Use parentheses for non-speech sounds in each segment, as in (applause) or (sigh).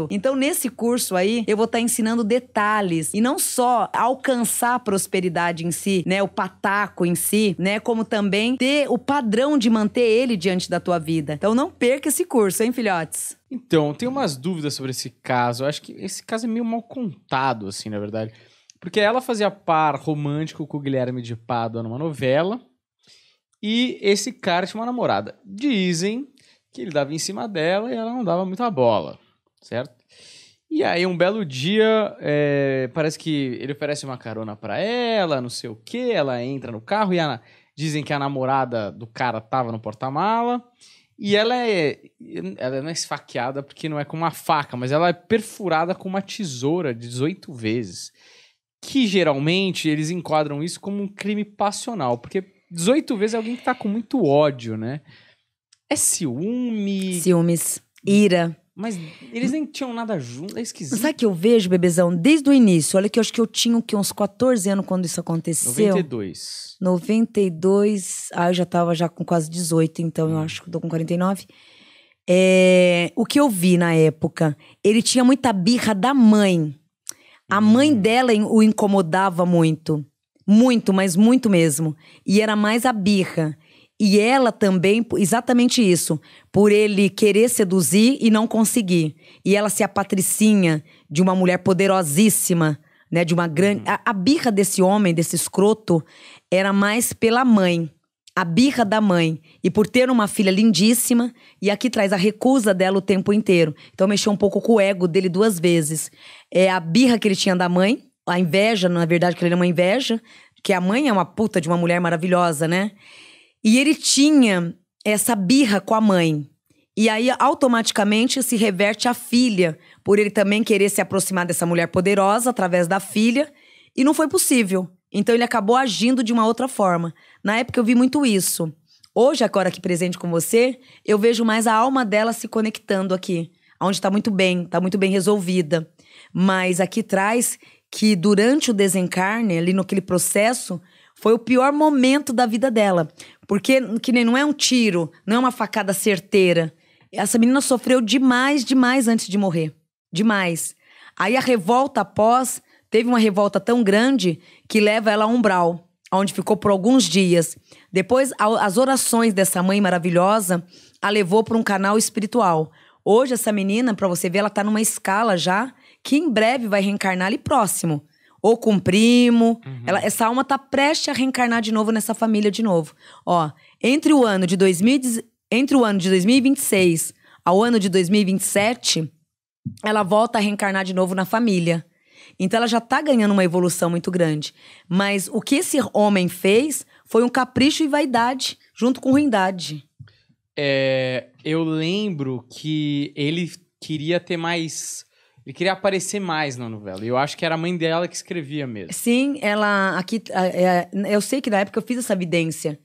muito. Então, nesse curso aí, eu vou estar tá ensinando detalhes e não só alcançar a prosperidade em si, né, o pataco em si, né, como também ter o padrão de manter ele diante da tua vida. Então, não perca esse curso, hein, filhotes? Então, tem umas dúvidas sobre esse caso. Eu acho que esse caso é meio mal contado, assim, na verdade. Porque ela fazia par romântico com o Guilherme de Pádua numa novela. E esse cara tinha uma namorada. Dizem que ele dava em cima dela e ela não dava muita bola certo? E aí, um belo dia, é, parece que ele oferece uma carona para ela, não sei o que, ela entra no carro e a, dizem que a namorada do cara tava no porta-mala. E ela é. Ela não é esfaqueada porque não é com uma faca, mas ela é perfurada com uma tesoura 18 vezes. Que geralmente eles enquadram isso como um crime passional, porque 18 vezes é alguém que tá com muito ódio, né? É ciúme. Ciúmes. Ira. Mas eles nem tinham nada junto, é esquisito. Sabe que eu vejo, bebezão, desde o início? Olha que eu acho que eu tinha que, uns 14 anos quando isso aconteceu. 92. 92. Ah, eu já tava já com quase 18, então hum. eu acho que tô com 49. É, o que eu vi na época, ele tinha muita birra da mãe. A hum. mãe dela o incomodava muito. Muito, mas muito mesmo. E era mais a birra. E ela também, exatamente isso, por ele querer seduzir e não conseguir. E ela ser a patricinha de uma mulher poderosíssima, né? De uma grande. Uhum. A, a birra desse homem, desse escroto, era mais pela mãe. A birra da mãe. E por ter uma filha lindíssima, e aqui traz a recusa dela o tempo inteiro. Então mexeu um pouco com o ego dele duas vezes. É a birra que ele tinha da mãe, a inveja, na verdade, que ele era uma inveja, que a mãe é uma puta de uma mulher maravilhosa, né? E ele tinha essa birra com a mãe. E aí automaticamente se reverte à filha, por ele também querer se aproximar dessa mulher poderosa através da filha, e não foi possível. Então ele acabou agindo de uma outra forma. Na época eu vi muito isso. Hoje, agora aqui presente com você, eu vejo mais a alma dela se conectando aqui, onde está muito bem, está muito bem resolvida. Mas aqui traz que durante o desencarne, ali naquele processo, foi o pior momento da vida dela. Porque, que nem não é um tiro, não é uma facada certeira. Essa menina sofreu demais, demais antes de morrer. Demais. Aí a revolta após teve uma revolta tão grande que leva ela a umbral, onde ficou por alguns dias. Depois, as orações dessa mãe maravilhosa a levou para um canal espiritual. Hoje, essa menina, para você ver, ela está numa escala já que em breve vai reencarnar ali próximo ou com primo. Uhum. Ela, essa alma tá prestes a reencarnar de novo nessa família de novo. Ó, entre o ano de 2000, entre o ano de 2026 ao ano de 2027, ela volta a reencarnar de novo na família. Então ela já tá ganhando uma evolução muito grande. Mas o que esse homem fez foi um capricho e vaidade junto com ruindade. É, eu lembro que ele queria ter mais ele queria aparecer mais na novela. E eu acho que era a mãe dela que escrevia mesmo. Sim, ela. aqui é, Eu sei que na época eu fiz essa evidência.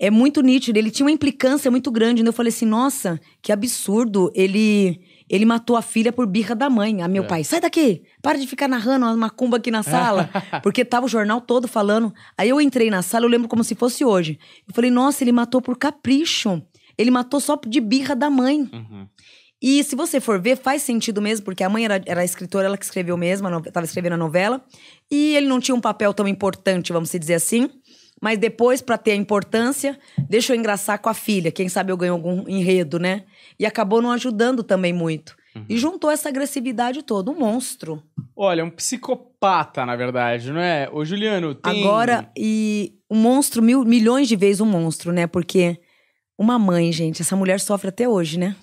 É muito nítido. Ele tinha uma implicância muito grande. Né? Eu falei assim: nossa, que absurdo. Ele. Ele matou a filha por birra da mãe. A ah, meu é. pai, sai daqui, para de ficar narrando uma macumba aqui na sala. (laughs) porque tava o jornal todo falando. Aí eu entrei na sala, eu lembro como se fosse hoje. Eu falei, nossa, ele matou por capricho. Ele matou só de birra da mãe. Uhum. E se você for ver, faz sentido mesmo, porque a mãe era, era escritora, ela que escreveu mesmo, estava escrevendo a novela. E ele não tinha um papel tão importante, vamos dizer assim. Mas depois, para ter a importância, deixa eu engraçar com a filha. Quem sabe eu ganho algum enredo, né? E acabou não ajudando também muito. Uhum. E juntou essa agressividade toda, um monstro. Olha, um psicopata, na verdade, não é? Ô, Juliano, tem... Agora, e um monstro, mil, milhões de vezes um monstro, né? Porque uma mãe, gente, essa mulher sofre até hoje, né?